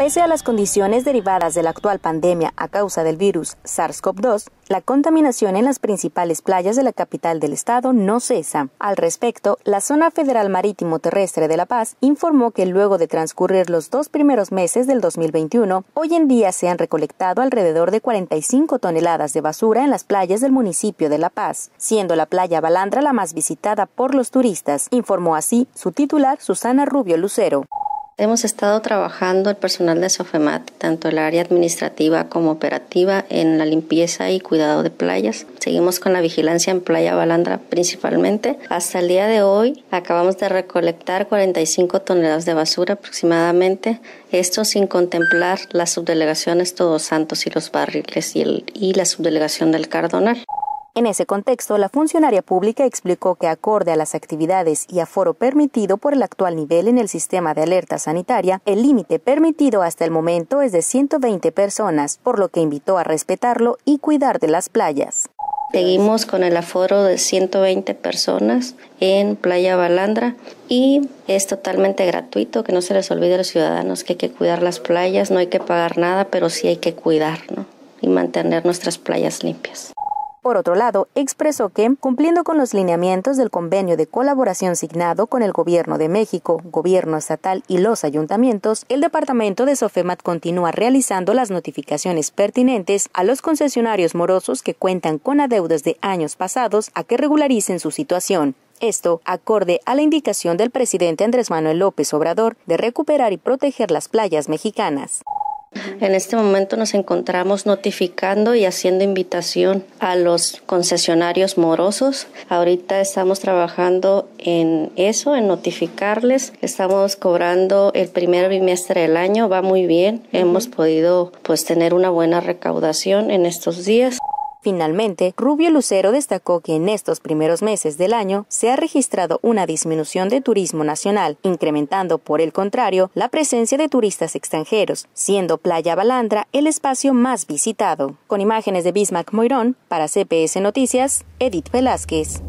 Pese a las condiciones derivadas de la actual pandemia a causa del virus SARS-CoV-2, la contaminación en las principales playas de la capital del estado no cesa. Al respecto, la Zona Federal Marítimo Terrestre de La Paz informó que luego de transcurrir los dos primeros meses del 2021, hoy en día se han recolectado alrededor de 45 toneladas de basura en las playas del municipio de La Paz, siendo la playa Balandra la más visitada por los turistas, informó así su titular Susana Rubio Lucero. Hemos estado trabajando el personal de Sofemat, tanto el área administrativa como operativa, en la limpieza y cuidado de playas. Seguimos con la vigilancia en Playa Balandra principalmente. Hasta el día de hoy acabamos de recolectar 45 toneladas de basura aproximadamente, esto sin contemplar las subdelegaciones Todos Santos y los Barriles y, y la subdelegación del Cardonal. En ese contexto, la funcionaria pública explicó que acorde a las actividades y aforo permitido por el actual nivel en el sistema de alerta sanitaria, el límite permitido hasta el momento es de 120 personas, por lo que invitó a respetarlo y cuidar de las playas. Seguimos con el aforo de 120 personas en Playa Balandra y es totalmente gratuito, que no se les olvide a los ciudadanos que hay que cuidar las playas, no hay que pagar nada, pero sí hay que cuidar y mantener nuestras playas limpias. Por otro lado, expresó que, cumpliendo con los lineamientos del convenio de colaboración signado con el Gobierno de México, Gobierno estatal y los ayuntamientos, el Departamento de Sofemat continúa realizando las notificaciones pertinentes a los concesionarios morosos que cuentan con adeudas de años pasados a que regularicen su situación. Esto acorde a la indicación del presidente Andrés Manuel López Obrador de recuperar y proteger las playas mexicanas. En este momento nos encontramos notificando y haciendo invitación a los concesionarios morosos. Ahorita estamos trabajando en eso, en notificarles. Estamos cobrando el primer bimestre del año, va muy bien. Hemos podido pues tener una buena recaudación en estos días. Finalmente, Rubio Lucero destacó que en estos primeros meses del año se ha registrado una disminución de turismo nacional, incrementando por el contrario la presencia de turistas extranjeros, siendo Playa Balandra el espacio más visitado. Con imágenes de Bismarck Moirón, para CPS Noticias, Edith Velázquez.